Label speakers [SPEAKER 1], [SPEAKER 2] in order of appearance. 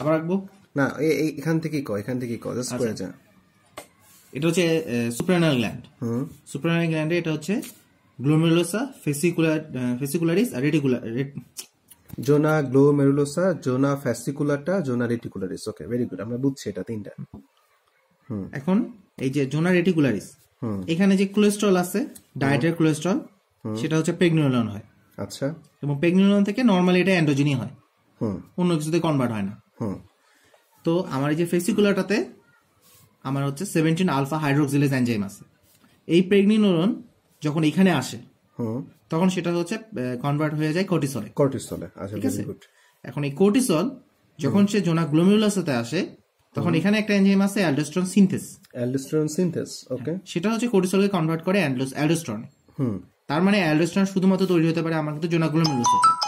[SPEAKER 1] আবার রাখবো না এখান থেকে কো এখান থেকে ক জাস্ট করে যা এটা হচ্ছে সুপ্রানাল গ্ল্যান্ড হুম সুপ্রানাল গ্ল্যান্ডে এটা হচ্ছে গ্লোমেরুলোসা ফেসিকুলার ফেসিকুলারিস আর reticular zona glomerulosa zona fasciculata zona reticularis okay very good আমরা বুঝছি এটা তিনটা এখন এই যে জোনা রেটিকুলারিস এখানে যে কোলেস্ট্রল আছে ডায়েটের কোলেস্ট্রল সেটা হচ্ছে প্রেগনোলন হয় আচ্ছা এবং প্রেগনোলন থেকে নর্মালি এটা অ্যান্ডোজেনই হয় হুম অন্য কিছুতে কনভার্ট হয় না হুম তো আমার এই যে ফেসিকুলাটাতে আমার হচ্ছে সেভেন্টিন আলফা হাইড্রোক্সিলেজ অ্যাঞ্জাইম আছে এই প্রেগনিনোরন যখন এখানে আসে তখন সেটা হচ্ছে কনভার্ট হয়ে যায় আচ্ছা, কর্টিসলে কর্টিসলে এখন এই কর্টিসল যখন সে জোনা গ্লোমেরুলাসতে আসে তখন এখানে একটা এনজাইম আছে অ্যালডোস্ট্রন সিনথেস অ্যালডোস্ট্রন সিনথেস ওকে সেটা হচ্ছে কর্টিসলকে কনভার্ট করে অ্যালডোস্ট্রন হুম তার মানে অ্যালডোস্ট্রন শুধুমাত্র তৈরি হতে
[SPEAKER 2] পারে আমার কিন্তু জোনা গ্লোমেরুলাসতে